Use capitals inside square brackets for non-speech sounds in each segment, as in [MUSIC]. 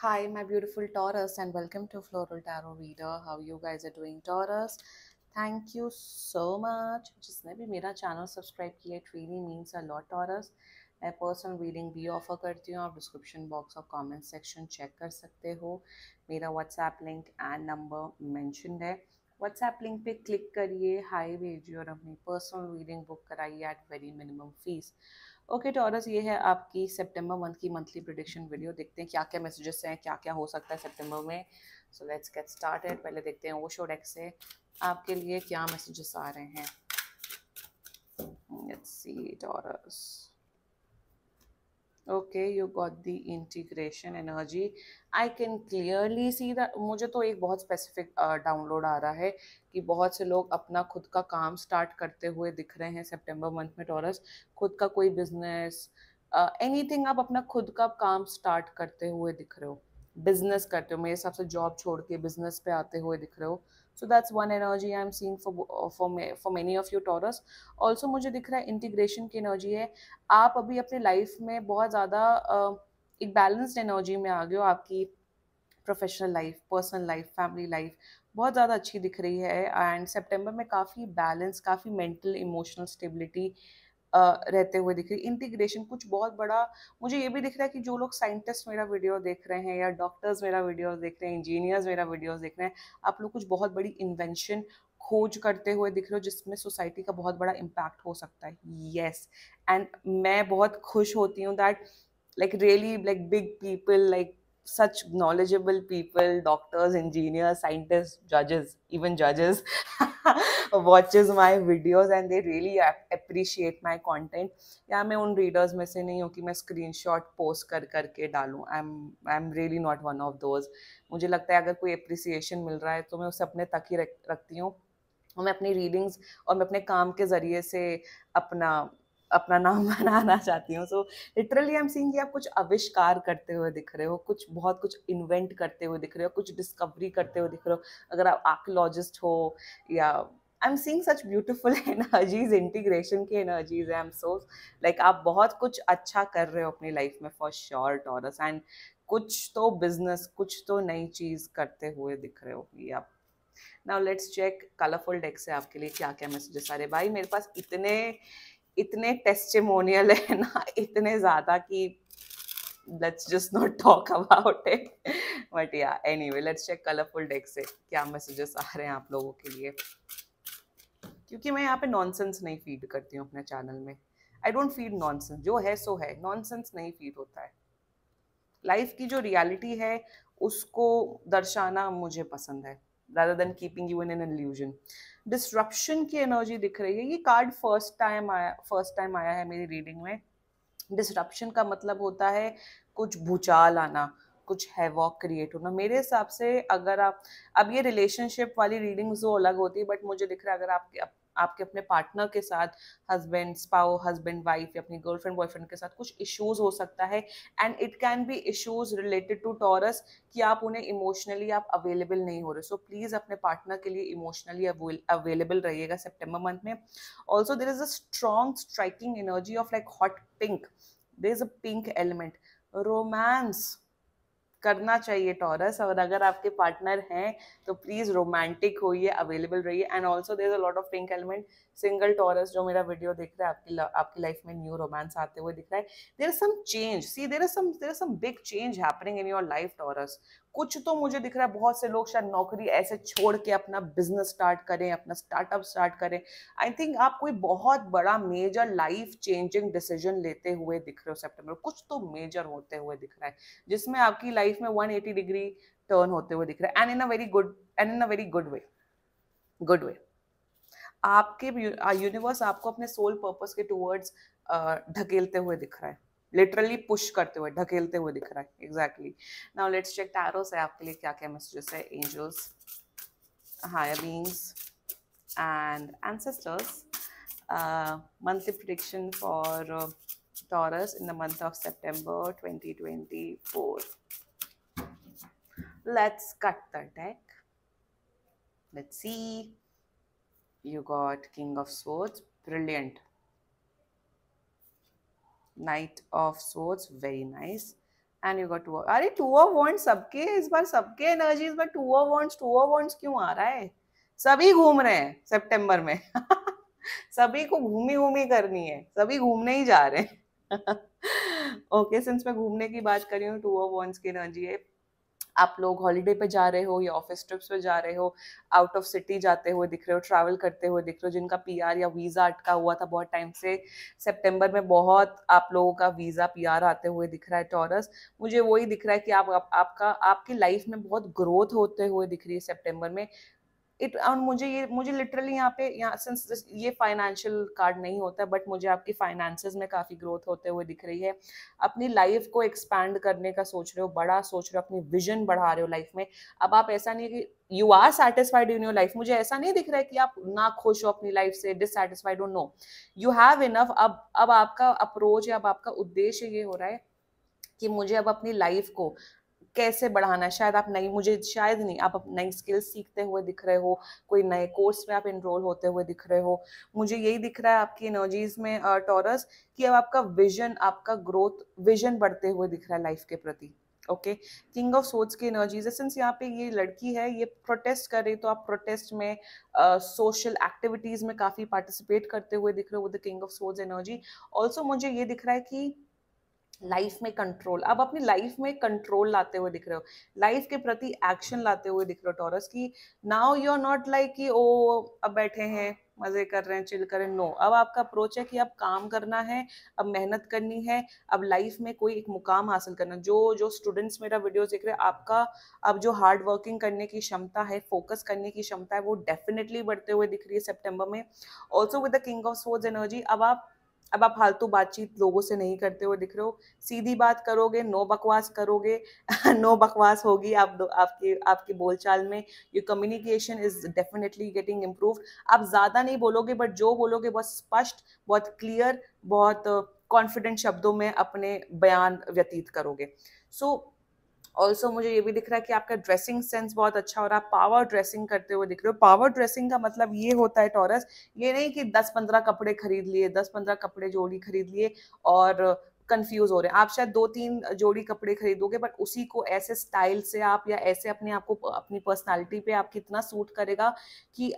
Hi, my beautiful Taurus, and welcome to Floral Tarot Reader. How you guys are doing, Taurus? Thank you so much. जिसने भी मेरा channel subscribe किया it really means a lot Taurus मैं personal reading भी offer करती हूँ आप description box और कमेंट सेक्शन चेक कर सकते हो मेरा WhatsApp link and number mentioned है व्हाट्सएप लिंक पे क्लिक करिए हाई भेजिए और अपनी पर्सनल रीडिंग बुक कराइए at very minimum fees okay Taurus तो ये है आपकी सितंबर मंथ की मंथली प्रोडिक्शन वीडियो देखते हैं क्या क्या मैसेजेस हैं क्या क्या हो सकता है सितंबर में सो लेट्स गेट स्टार्टेड पहले देखते हैं ओशो डेक से आपके लिए क्या मैसेजेस आ रहे हैं let's see Taurus okay you got the integration energy i can clearly see that मुझे तो एक बहुत specific डाउनलोड uh, आ रहा है कि बहुत से लोग अपना खुद का काम स्टार्ट करते हुए दिख रहे हैं सितंबर मंथ में टॉरस खुद का कोई बिजनेस एनीथिंग आप अपना खुद का काम स्टार्ट करते हुए दिख रहे हो बिजनेस करते हो मेरे हिसाब से जॉब छोड़ के बिजनेस पे आते हुए दिख रहे हो so that's one energy I am seeing for for many of you Taurus also मुझे दिख रहा है इंटीग्रेशन की एनर्जी है आप अभी अपने लाइफ में बहुत ज़्यादा uh, एक बैलेंस्ड एनर्जी में आ गए हो आपकी professional life personal life family life बहुत ज़्यादा अच्छी दिख रही है एंड सेप्टेम्बर में काफ़ी बैलेंस काफ़ी मेंटल इमोशनल स्टेबिलिटी रहते हुए दिख रही इंटीग्रेशन कुछ बहुत बड़ा मुझे ये भी दिख रहा है कि जो लोग साइंटिस्ट मेरा वीडियो देख रहे हैं या डॉक्टर्स मेरा वीडियो देख रहे हैं इंजीनियर्स मेरा वीडियोज़ देख रहे हैं आप लोग कुछ बहुत बड़ी इन्वेंशन खोज करते हुए दिख रहे हो जिसमें सोसाइटी का बहुत बड़ा इम्पैक्ट हो सकता है येस एंड मैं बहुत खुश होती हूँ that like really like big people like such knowledgeable people doctors engineers scientists judges even judges watches my videos and they really appreciate my content yeah main un readers mein se nahi hu ki main screenshot post kar kar ke dalu I'm I'm really not one of those mujhe lagta hai agar koi appreciation mil raha hai to main use apne tak hi rakhti hu और मैं अपनी readings और मैं अपने काम के ज़रिए से अपना अपना नाम [LAUGHS] बनाना चाहती हूँ so literally I am seeing कि आप कुछ आविष्कार करते हुए दिख रहे हो कुछ बहुत कुछ इन्वेंट करते हुए दिख रहे हो कुछ डिस्कवरी करते हुए दिख रहे हो अगर आप आर्कोलॉजिस्ट हो या I am seeing such beautiful energies integration की energies I am so like आप बहुत कुछ अच्छा कर रहे हो अपनी लाइफ में फॉर श्योर टॉरस एंड कुछ तो बिजनेस कुछ तो नई चीज़ करते हुए दिख रहे हो कि आप now let's check colourful deck से आपके लिए क्या क्या मैसेजेस आ रहे भाई मेरे पास इतने इतने टेस्टिमोनियल है ना इतने ज़्यादा कि let's just not talk about it but yeah anyway let's check colourful deck से क्या मैसेजेस आ रहे हैं आप लोगों के लिए क्योंकि मैं यहाँ पे नॉनसेंस नहीं फीड करती हूँ अपने चैनल में आई डोंट फीड नॉनसेंस जो है सो है नॉनसेंस नहीं फीड होता है लाइफ की जो रियलिटी है उसको दर्शाना मुझे पसंद है rather than keeping you in an illusion disruption ki energy dikh rahi hai ye card first time aaya first time aaya hai meri reading mein disruption ka matlab hota hai kuch bhuchal aana कुछ है walk create होना मेरे हिसाब से अगर आप अब ये रिलेशनशिप वाली रीडिंग्स जो अलग होती है बट मुझे दिख रहा है अगर आपके आपके अपने पार्टनर के साथ हस्बैंड स्पाउ हस्बैंड वाइफ या अपनी गर्लफ्रेंड बॉयफ्रेंड के साथ कुछ इश्यूज हो सकता है and it can be issues related to Taurus कि आप उन्हें इमोशनली आप अवेलेबल नहीं हो रहे सो प्लीज़ अपने पार्टनर के लिए इमोशनली अवेलेबल रहिएगा सेप्टेम्बर मंथ में also there is a strong striking energy of like hot pink there is a pink element romance करना चाहिए टॉरस और अगर आपके पार्टनर हैं तो प्लीज़ रोमांटिक होइए अवेलेबल रहिए and also there a lot of pink element single Taurus जो मेरा वीडियो दिख रहा है आपकी आपकी लाइफ में न्यू रोमांस आते हुए दिख रहा है there some change see there some there some big change happening in your life Taurus कुछ तो मुझे दिख रहा है बहुत से लोग शायद नौकरी ऐसे छोड़ के अपना बिजनेस स्टार्ट करें अपना स्टार्टअप स्टार्ट करें आई थिंक आप कोई बहुत बड़ा मेजर लाइफ चेंजिंग डिसीजन लेते हुए दिख रहे हो सेप्टेम्बर कुछ तो मेजर होते हुए दिख रहा है जिसमें आपकी लाइफ में वन डिग्री टर्न होते हुए दिख रहा है and in a very good and in a very good way good way आपके यूनिवर्स आपको अपने सोल पर्पस के टूवर्ड्स ढकेलते हुए दिख रहा है लिटरली पुश करते हुए ढकेलते हुए दिख रहा है exactly now let's check Taurus है आपके लिए क्या क्या मैसेजेस है angels higher beings and ancestors monthly prediction for Taurus in the month of September twenty twenty four let's cut the deck. Let's see you got king of swords brilliant knight of swords very nice and you got two of, अरे two of wands सबके इस बार सबके energy इस बार two of wands two of wands क्यों आ रहा है सभी घूम रहे हैं सितंबर में सभी को घूमी घूमी करनी है सभी घूमने ही जा रहे हैं ओके सिंस मैं घूमने की बात कर रही हूँ टू ऑफ वॉन्स की एनर्जी है आप लोग हॉलीडे पे जा रहे हो या ऑफिस ट्रिप्स पे जा रहे हो आउट ऑफ सिटी जाते हुए दिख रहे हो ट्रैवल करते हुए दिख रहे हो जिनका पीआर या वीज़ा अटका हुआ था बहुत टाइम से सितंबर में बहुत आप लोगों का वीज़ा पीआर आते हुए दिख रहा है टॉरस मुझे वही दिख रहा है कि आप, आप आपका आपकी लाइफ में बहुत ग्रोथ होते हुए दिख रही है सेप्टेम्बर में इट और मुझे ये मुझे लिटरली यहाँ पे यहाँ सिंस ये फाइनेंशियल कार्ड नहीं होता बट मुझे आपकी फाइनेंसेस में काफ़ी ग्रोथ होते हुए दिख रही है अपनी लाइफ को एक्सपैंड करने का सोच रहे हो बड़ा सोच रहे हो अपनी विजन बढ़ा रहे हो लाइफ में अब आप ऐसा नहीं कि you are satisfied in your life मुझे ऐसा नहीं दिख रहा है कि आप ना खुश हो अपनी लाइफ से डिससेटिस्फाइड हो नो यू हैव इनफ अब अब आपका अप्रोच या अब आपका उद्देश्य ये हो रहा है कि मुझे अब अपनी लाइफ को कैसे बढ़ाना है शायद आप नई मुझे शायद नहीं आप नई स्किल्स सीखते हुए दिख रहे हो कोई नए कोर्स में आप इनरोल होते हुए दिख रहे हो मुझे यही दिख रहा है आपकी एनर्जीज में टॉरस कि अब आपका विजन आपका ग्रोथ विजन बढ़ते हुए दिख रहा है लाइफ के प्रति ओके किंग ऑफ सोच की एनर्जीज सिंस यहाँ पे ये लड़की है ये प्रोटेस्ट कर रही तो आप प्रोटेस्ट में सोशल uh, एक्टिविटीज में काफी पार्टिसिपेट करते हुए दिख रहे हो द किंग ऑफ सोच एनर्जी ऑल्सो मुझे ये दिख रहा है कि लाइफ में कंट्रोल अब अपनी लाइफ में कंट्रोल लाते हुए दिख रहे हो लाइफ के प्रति एक्शन लाते हुए दिख रहे हो टॉरस की now you are not like कि ओ अब बैठे हैं मजे कर रहे हैं चिल कर रहे हैं नो अब आपका अप्रोच है कि अब काम करना है अब मेहनत करनी है अब लाइफ में कोई एक मुकाम हासिल करना जो जो स्टूडेंट्स मेरा वीडियो देख रहे हैं आपका अब जो हार्ड वर्किंग करने की क्षमता है फोकस करने की क्षमता है वो डेफिनेटली बढ़ते हुए दिख रही है सेप्टेम्बर में also with the king of swords energy अब आप अब आप फालतू बातचीत लोगों से नहीं करते हुए दिख रहे हो सीधी बात करोगे नो बकवास करोगे [LAUGHS] नो बकवास होगी आप आपके आपके बोलचाल में your communication is definitely getting improve आप ज़्यादा नहीं बोलोगे बट जो बोलोगे बहुत स्पष्ट बहुत क्लियर बहुत कॉन्फिडेंट uh, शब्दों में अपने बयान व्यतीत करोगे सो so, ऑल्सो मुझे ये भी दिख रहा है कि आपका ड्रेसिंग सेंस बहुत अच्छा हो रहा है पावर ड्रेसिंग करते हुए दिख रहे हो पावर ड्रेसिंग का मतलब ये होता है टॉरस ये नहीं कि दस पंद्रह कपड़े खरीद लिए दस पंद्रह कपड़े जोड़ी खरीद लिए और कंफ्यूज हो रहे हैं आप शायद दो तीन जोड़ी कपड़े खरीदोगे बट उसी को ऐसे स्टाइल से आप या ऐसे अपने आपको अपनी पर्सनालिटी पे आप कितना सूट करेगा कि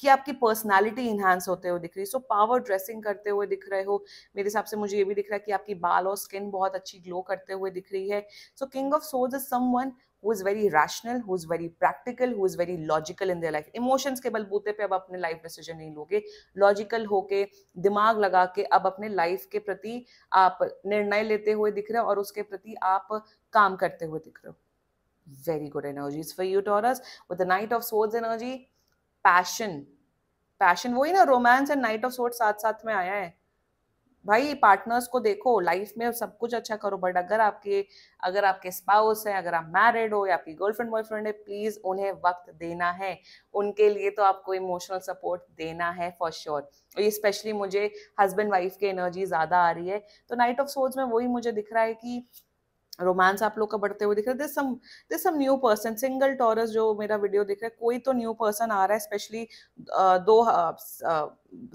कि आपकी पर्सनालिटी इन्हांस होते हुए दिख रही है सो पावर ड्रेसिंग करते हुए दिख रहे हो मेरे हिसाब से मुझे ये भी दिख रहा है कि आपकी बाल और स्किन बहुत अच्छी ग्लो करते हुए दिख रही है सो किंग ऑफ सोज is someone who is very rational who is very practical who is very logical in their life emotions के बलबूते पे अब अपने लाइफ डिसीजन नहीं लोगे लॉजिकल होके दिमाग लगा के अब अपने लाइफ के प्रति आप निर्णय लेते हुए दिख रहे हो और उसके प्रति आप काम करते हुए दिख रहे हो very good energy for you Taurus with the knight of swords energy passion passion वही ना romance and knight of swords साथ साथ में आया है भाई पार्टनर्स को देखो लाइफ में सब कुछ अच्छा करो बट अगर आपके अगर आपके स्पाउस हैं अगर आप मैरिड हो या आपकी गर्लफ्रेंड बॉयफ्रेंड है प्लीज उन्हें वक्त देना है उनके लिए तो आपको इमोशनल सपोर्ट देना है फॉर श्योर ये स्पेशली मुझे हस्बैंड वाइफ की एनर्जी ज्यादा आ रही है तो नाइट ऑफ सोर्स में वही मुझे दिख रहा है कि रोमांस आप लोग का बढ़ते हुए दिख रहा है some this some new person single Taurus जो मेरा वीडियो दिख रहा है कोई तो न्यू पर्सन आ रहा है स्पेशली दो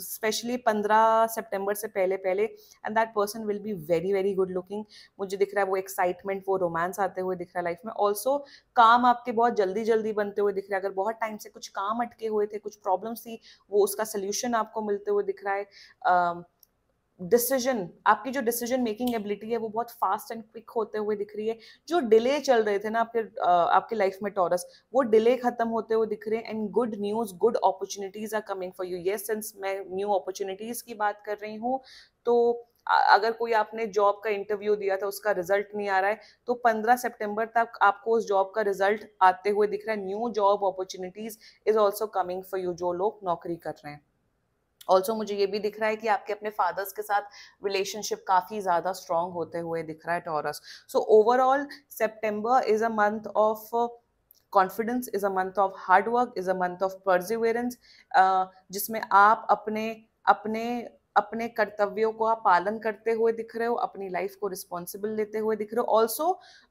स्पेशली पंद्रह सितंबर से पहले पहले and that person will be very very good looking मुझे दिख रहा है वो एक्साइटमेंट वो रोमांस आते हुए दिख रहा है लाइफ में ऑल्सो काम आपके बहुत जल्दी जल्दी बनते हुए दिख रहा है अगर बहुत टाइम से कुछ काम अटके हुए थे कुछ प्रॉब्लम्स थी वो उसका सोल्यूशन आपको मिलते हुए दिख रहा है uh, डिसीजन आपकी जो डिसीजन मेकिंग एबिलिटी है वो बहुत फास्ट एंड क्विक होते हुए दिख रही है जो डिले चल रहे थे ना आपके आपके लाइफ में टॉरस वो डिले खत्म होते हुए दिख रहे हैं and good news good opportunities are coming for you ये सेंस मैं न्यू अपॉर्चुनिटीज की बात कर रही हूँ तो अगर कोई आपने जॉब का इंटरव्यू दिया था उसका रिजल्ट नहीं आ रहा है तो 15 सितंबर तक आपको उस जॉब का रिजल्ट आते हुए दिख रहा है new job opportunities is also coming for you जो लोग नौकरी कर रहे हैं ऑल्सो मुझे ये भी दिख रहा है कि आपके अपने फादर्स के साथ रिलेशनशिप काफ़ी ज़्यादा स्ट्रांग होते हुए दिख रहा है Taurus so overall September is a month of confidence is a month of hard work is a month of perseverance जिसमें आप अपने अपने अपने कर्तव्यों को आप पालन करते हुए दिख रहे हो अपनी लाइफ को रिस्पॉन्सिबल लेते हुए दिख रहे हो ऑल्सो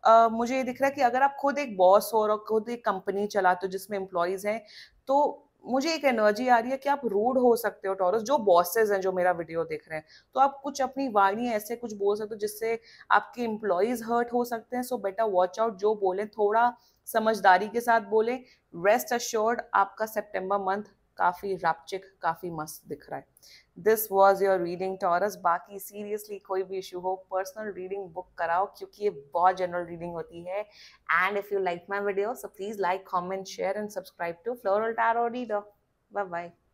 uh, मुझे ये दिख रहा है कि अगर आप खुद एक बॉस हो और खुद एक कंपनी चलाते हो जिसमें एम्प्लॉयज़ हैं तो मुझे एक एनर्जी आ रही है कि आप रूड हो सकते हो टॉरस जो बॉसेज हैं जो मेरा वीडियो देख रहे हैं तो आप कुछ अपनी वाणी ऐसे कुछ बोल सकते हो जिससे आपके इम्प्लॉयज हर्ट हो सकते हैं सो बेटा वॉच आउट जो बोलें थोड़ा समझदारी के साथ बोलें रेस्ट अश्योर्ड आपका सेप्टेम्बर मंथ काफ़ी रैपचिक काफ़ी मस्त दिख रहा है this was your reading Taurus बाकी सीरियसली कोई भी इशू हो पर्सनल रीडिंग बुक कराओ क्योंकि ये बहुत जनरल रीडिंग होती है and if you like my video so please like comment share and subscribe to floral tarot reader bye bye